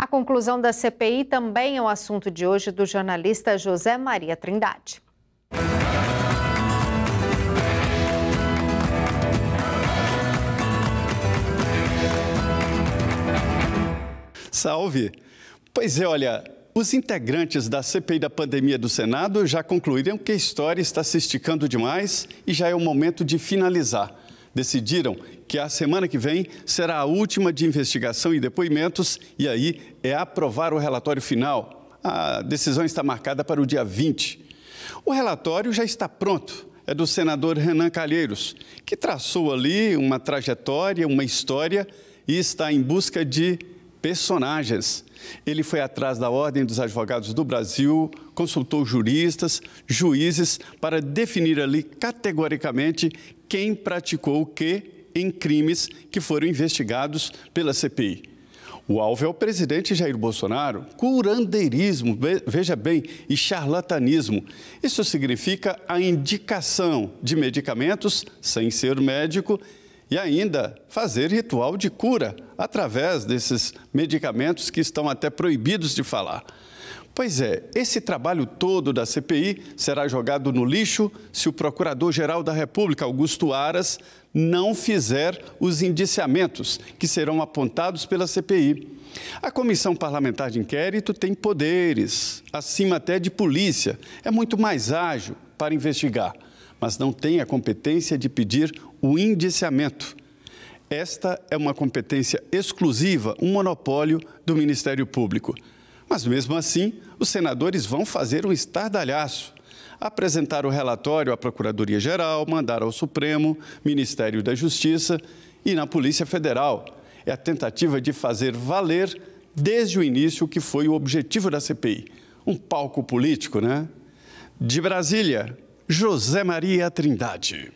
A conclusão da CPI também é o um assunto de hoje do jornalista José Maria Trindade. Salve! Pois é, olha, os integrantes da CPI da pandemia do Senado já concluíram que a história está se esticando demais e já é o momento de finalizar decidiram que a semana que vem será a última de investigação e depoimentos e aí é aprovar o relatório final. A decisão está marcada para o dia 20. O relatório já está pronto. É do senador Renan Calheiros, que traçou ali uma trajetória, uma história e está em busca de personagens. Ele foi atrás da Ordem dos Advogados do Brasil, consultou juristas, juízes, para definir ali categoricamente quem praticou o que em crimes que foram investigados pela CPI. O alvo é o presidente Jair Bolsonaro, curandeirismo, veja bem, e charlatanismo. Isso significa a indicação de medicamentos, sem ser médico, e ainda fazer ritual de cura através desses medicamentos que estão até proibidos de falar. Pois é, esse trabalho todo da CPI será jogado no lixo se o Procurador-Geral da República, Augusto Aras, não fizer os indiciamentos que serão apontados pela CPI. A Comissão Parlamentar de Inquérito tem poderes, acima até de polícia, é muito mais ágil para investigar mas não tem a competência de pedir o indiciamento. Esta é uma competência exclusiva, um monopólio do Ministério Público. Mas mesmo assim, os senadores vão fazer um estardalhaço. Apresentar o relatório à Procuradoria-Geral, mandar ao Supremo, Ministério da Justiça e na Polícia Federal. É a tentativa de fazer valer desde o início o que foi o objetivo da CPI. Um palco político, né? De Brasília, José Maria Trindade.